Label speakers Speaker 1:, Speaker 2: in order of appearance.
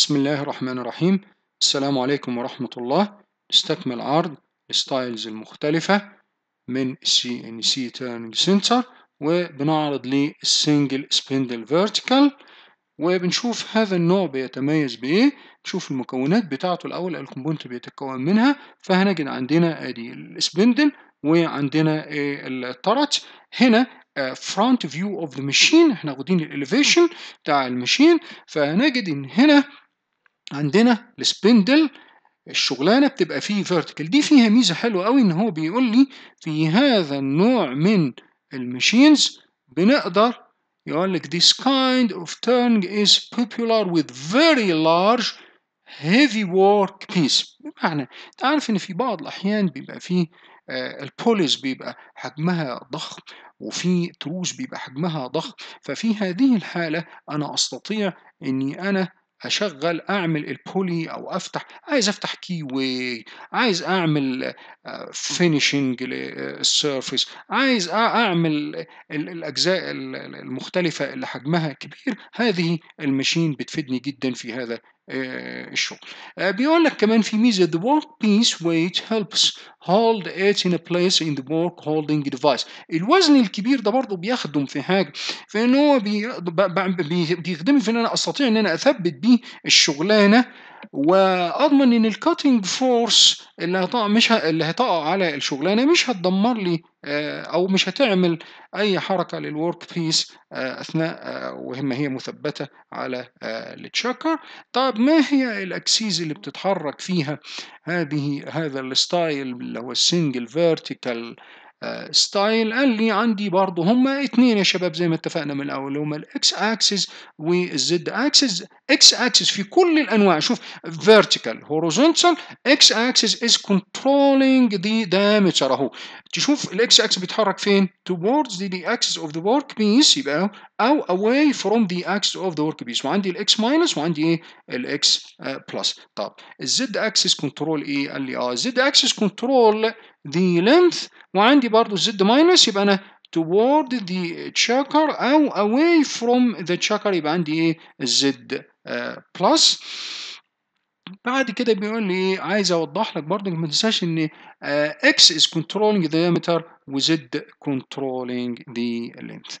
Speaker 1: بسم الله الرحمن الرحيم السلام عليكم ورحمة الله نستكمل عرض الستايلز المختلفة من سي ان سي تيرنج سنتر وبنعرض للسنجل سبندل فيرتيكال وبنشوف هذا النوع بيتميز بايه نشوف المكونات بتاعته الاول الكومبوننت بيتكون منها فهنجد عندنا ادي السبندل وعندنا الترت هنا فرونت فيو اوف ذا ماشين احنا واخدين الاليفيشن بتاع الماشين فهنجد ان هنا عندنا السبندل الشغلانه بتبقى فيه فيرتيكال دي فيها ميزه حلوه قوي ان هو بيقول لي في هذا النوع من الماشينز بنقدر يقول لك this kind of turning is popular with very large heavy work piece بمعنى انت عارف ان في بعض الاحيان بيبقى فيه آه، البوليس بيبقى حجمها ضخم وفي تروس بيبقى حجمها ضخم ففي هذه الحالة أنا أستطيع أني أنا هشغل اعمل البولي او افتح عايز افتح كي واي عايز اعمل فينيشنج آه، للسيرفيس آه، عايز اعمل الاجزاء المختلفه اللي حجمها كبير هذه الماشين بتفيدني جدا في هذا آه، الشغل آه، بيقول لك كمان في ميزه the work piece weight helps hold it in a place in the work holding device الوزن الكبير ده برضه بيخدم في حاجه في ان هو بيخدمني في ان انا استطيع ان انا اثبت بيه الشغلانه واضمن ان الكاتنج فورس اللي هتقع مش ه... اللي هتقع على الشغلانه مش هتدمر لي آه، او مش هتعمل اي حركه للورك بيس آه، اثناء آه، وهم هي مثبته على التشاكر طب ما هي الاكسيز اللي بتتحرك فيها هذه هذا الستايل اللي هو السنجل فيرتيكال ستايل قال لي عندي برضه هما اتنين يا شباب زي ما اتفقنا من الاول هما الاكس اكسس والزد اكسس اكس اكسس في كل الانواع شوف فيرتيكال هوريزونتال اكس اكسس از كنترولينج ذا دايمتر اهو تشوف الاكس اكسس بيتحرك فين توردز ذا اكسس اوف ذا ورك بيس يبقى او اواي فروم ذا اكسس اوف ذا ورك بيس وعندي الاكس ماينس وعندي ايه الاكس آه، بلس طب الزد اكسس كنترول ايه قال لي اه الزد اكسس كنترول the length وعندي برضو زد ماينس يبقى انا toward the checker او away from the checker يبقى عندي ايه الزد بلس آه، بعد كده بيقول لي عايز اوضح لك برضو ما تنساش ان اكس از كنترولينج diameter وزد كنترولينج the length